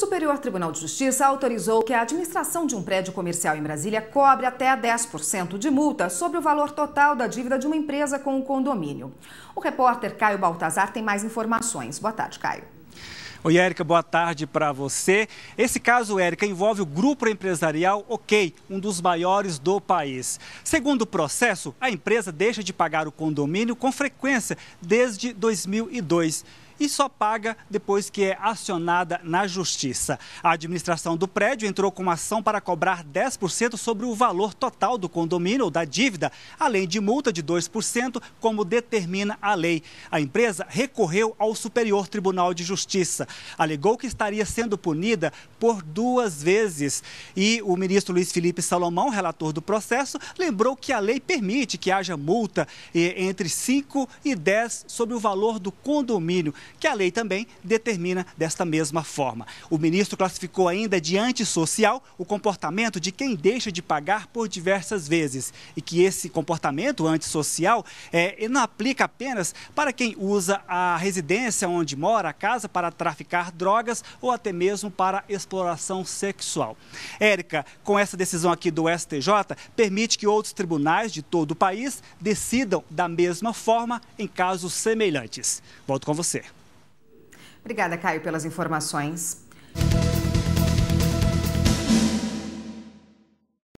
Superior Tribunal de Justiça autorizou que a administração de um prédio comercial em Brasília cobre até 10% de multa sobre o valor total da dívida de uma empresa com o condomínio. O repórter Caio Baltazar tem mais informações. Boa tarde, Caio. Oi, Érica, boa tarde para você. Esse caso, Érica, envolve o grupo empresarial OK, um dos maiores do país. Segundo o processo, a empresa deixa de pagar o condomínio com frequência desde 2002 e só paga depois que é acionada na justiça. A administração do prédio entrou com uma ação para cobrar 10% sobre o valor total do condomínio ou da dívida, além de multa de 2%, como determina a lei. A empresa recorreu ao Superior Tribunal de Justiça. Alegou que estaria sendo punida por duas vezes. E o ministro Luiz Felipe Salomão, relator do processo, lembrou que a lei permite que haja multa eh, entre 5 e 10 sobre o valor do condomínio que a lei também determina desta mesma forma. O ministro classificou ainda de antissocial o comportamento de quem deixa de pagar por diversas vezes e que esse comportamento antissocial é, não aplica apenas para quem usa a residência onde mora, a casa, para traficar drogas ou até mesmo para exploração sexual. Érica, com essa decisão aqui do STJ, permite que outros tribunais de todo o país decidam da mesma forma em casos semelhantes. Volto com você. Obrigada, Caio, pelas informações.